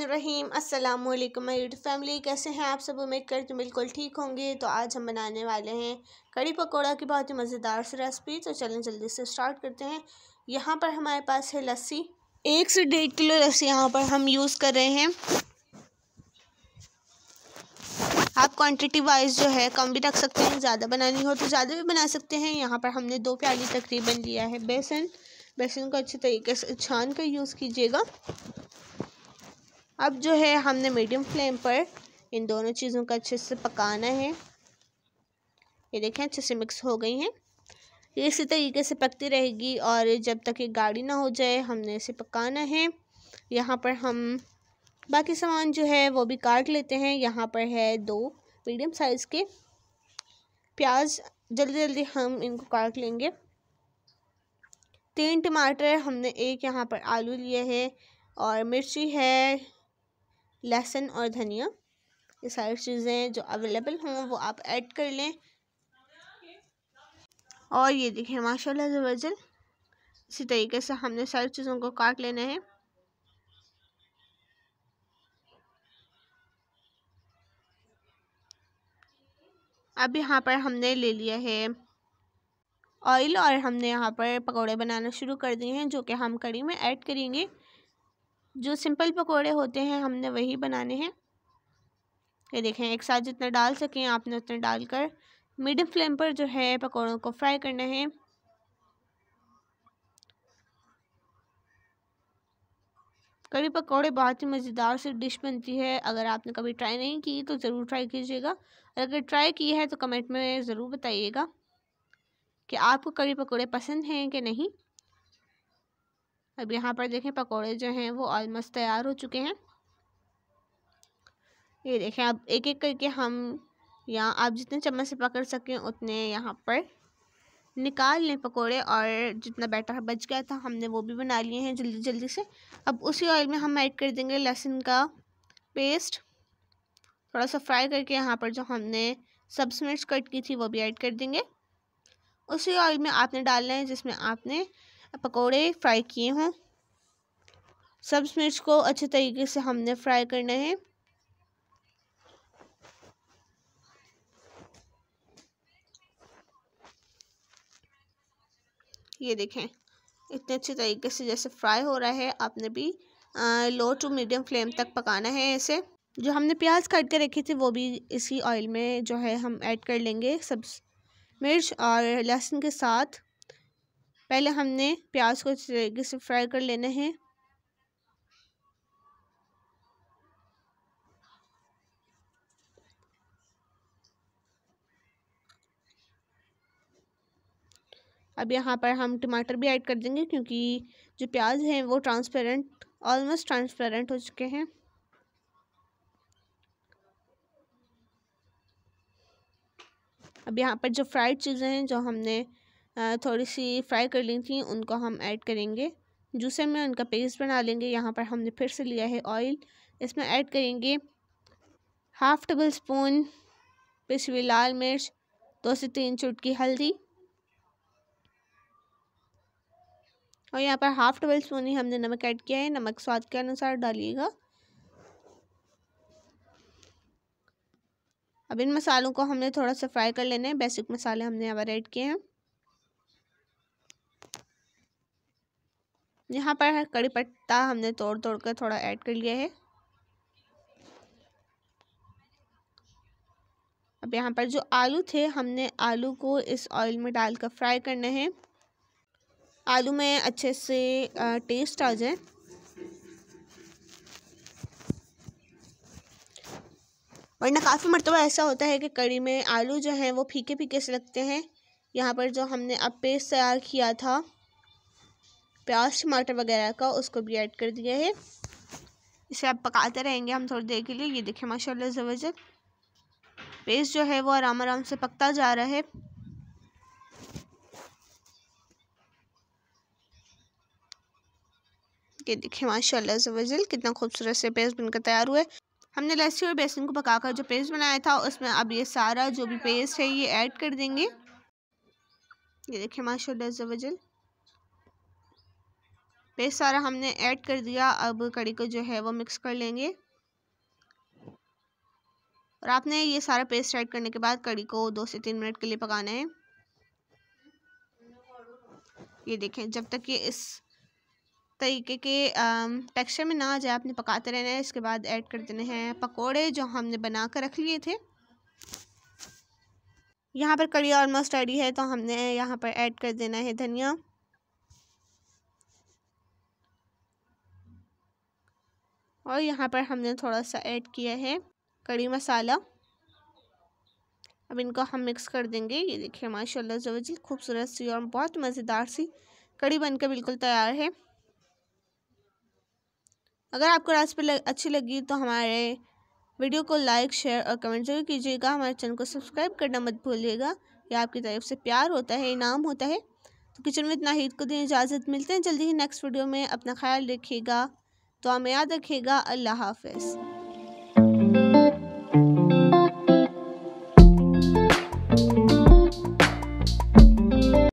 रहीम अस्सलाम वालेकुम my family कैसे हैं आप सब उम्मीद कर हूँ बिल्कुल ठीक होंगे तो आज हम बनाने वाले हैं कड़ी पकौड़ा की बहुत ही मज़ेदार सी रेसिपी तो चलें जल्दी से स्टार्ट करते हैं यहाँ पर हमारे पास है लस्सी एक से डेढ़ किलो लस्सी यहाँ पर हम यूज़ कर रहे हैं आप क्वांटिटी वाइज जो है कम भी रख सकते हैं ज़्यादा बनानी हो तो ज़्यादा भी बना सकते हैं यहाँ पर हमने दो प्याली तकरीबन लिया है बेसन बेसन को अच्छे तरीके से छान कर यूज़ कीजिएगा अब जो है हमने मीडियम फ्लेम पर इन दोनों चीज़ों का अच्छे से पकाना है ये देखें अच्छे से मिक्स हो गई हैं ये इसी तरीके से पकती रहेगी और जब तक ये गाढ़ी ना हो जाए हमने इसे पकाना है यहाँ पर हम बाकी सामान जो है वो भी काट लेते हैं यहाँ पर है दो मीडियम साइज़ के प्याज जल्दी जल्दी हम इनको काट लेंगे तीन टमाटर हमने एक यहाँ पर आलू लिया है और मिर्ची है लहसुन और धनिया ये सारी चीज़ें जो अवेलेबल हों वो आप ऐड कर लें और ये देखिए माशाल्लाह जवजल इसी तरीके से हमने सारी चीज़ों को काट लेना है अब यहाँ पर हमने ले लिया है ऑयल और हमने यहाँ पर पकोड़े बनाना शुरू कर दिए हैं जो कि हम कड़ी में ऐड करेंगे जो सिंपल पकोड़े होते हैं हमने वही बनाने हैं ये देखें एक साथ जितना डाल सकें आपने उतना डालकर मीडियम फ्लेम पर जो है पकौड़ों को फ्राई करना है कड़ी पकौड़े बहुत ही मज़ेदार सी डिश बनती है अगर आपने कभी ट्राई नहीं की तो ज़रूर ट्राई कीजिएगा और अगर ट्राई की है तो कमेंट में ज़रूर बताइएगा कि आपको कड़ी पकौड़े पसंद हैं कि नहीं अब यहाँ पर देखें पकोड़े जो हैं वो ऑलमोस्ट तैयार हो चुके हैं ये देखें अब एक एक करके हम यहाँ आप जितने चम्मच से पकड़ सकें उतने यहाँ पर निकाल लें पकोड़े और जितना बैटर बच गया था हमने वो भी बना लिए हैं जल्दी जल्दी से अब उसी ऑयल में हम ऐड कर देंगे लहसुन का पेस्ट थोड़ा सा फ्राई करके यहाँ पर जो हमने सब्स मिर्च कट की थी वो भी ऐड कर देंगे उसी ऑयल में आपने डालना है जिसमें आपने पकोड़े फ्राई किए हों सब्ज मिर्च को अच्छे तरीके से हमने फ्राई करना है ये देखें इतने अच्छे तरीके से जैसे फ्राई हो रहा है आपने भी आ, लो टू मीडियम फ्लेम तक पकाना है इसे जो हमने प्याज काट के रखी थी वो भी इसी ऑयल में जो है हम ऐड कर लेंगे सब मिर्च और लहसुन के साथ पहले हमने प्याज को इस तरीके से फ्राई कर लेना है अब यहाँ पर हम टमाटर भी ऐड कर देंगे क्योंकि जो प्याज है वो ट्रांसपेरेंट ऑलमोस्ट ट्रांसपेरेंट हो चुके हैं अब यहाँ पर जो फ्राइड चीज़ें हैं जो हमने थोड़ी सी फ्राई कर ली थी उनको हम ऐड करेंगे जूसर में उनका पेस्ट बना लेंगे यहाँ पर हमने फिर से लिया है ऑयल इसमें ऐड करेंगे हाफ़ टेबल स्पून पिसी हुई लाल मिर्च दो से तीन चुटकी हल्दी और यहाँ पर हाफ़ टेबल स्पून ही हमने नमक ऐड किया है नमक स्वाद के अनुसार डालिएगा अब इन मसालों को हमने थोड़ा सा फ्राई कर लेना है बेसिक मसाले हमने यहाँ पर ऐड किए हैं यहाँ पर कड़ी पत्ता हमने तोड़ तोड़ कर थोड़ा ऐड कर लिया है अब यहाँ पर जो आलू थे हमने आलू को इस ऑयल में डालकर फ्राई करना है आलू में अच्छे से टेस्ट आ जाए वरना काफ़ी मरतबा ऐसा होता है कि कड़ी में आलू जो हैं वो फीके फीके से लगते हैं यहाँ पर जो हमने अब पेस्ट तैयार किया था प्याज टमाटर वगैरह का उसको भी ऐड कर दिया है इसे आप पकाते रहेंगे हम थोड़ी देर के लिए ये देखें माशा जबरदस्त पेस्ट जो है वो आराम आराम से पकता जा रहा है ये देखिए माशाल्लाह जबरदस्त कितना खूबसूरत से पेस्ट बनकर तैयार हुआ है हमने लस्सी और बेसन को पकाकर जो पेस्ट बनाया था उसमें अब ये सारा जो भी पेस्ट है ये ऐड कर देंगे ये देखिए माशाल्लाह जबरदस्त पेस्ट सारा हमने ऐड कर दिया अब कड़ी को जो है वो मिक्स कर लेंगे और आपने ये सारा पेस्ट ऐड करने के बाद कड़ी को दो से तीन मिनट के लिए पकाना है ये देखें जब तक ये इस तरीके के टेक्सचर में ना आ जाए आपने पकाते रहना है इसके बाद ऐड कर देने हैं पकोड़े जो हमने बना कर रख लिए थे यहाँ पर कड़ी ऑलमोस्ट रेडी है तो हमने यहाँ पर ऐड कर देना है धनिया और यहाँ पर हमने थोड़ा सा ऐड किया है कड़ी मसाला अब इनको हम मिक्स कर देंगे ये देखिए माशाल्लाह जी खूबसूरत सी और बहुत मज़ेदार सी कड़ी बनकर बिल्कुल तैयार है अगर आपको रेसिपी लग, अच्छी लगी तो हमारे वीडियो को लाइक शेयर और कमेंट जरूर कीजिएगा हमारे चैनल को सब्सक्राइब करना मत भूलिएगा यह आपकी तरफ से प्यार होता है इनाम होता है तो किचन में इतना हीट को दें इजाज़त मिलते हैं जल्दी ही नेक्स्ट वीडियो में अपना ख्याल रखिएगा तो हम याद रखेगा अल्लाह हाफिज़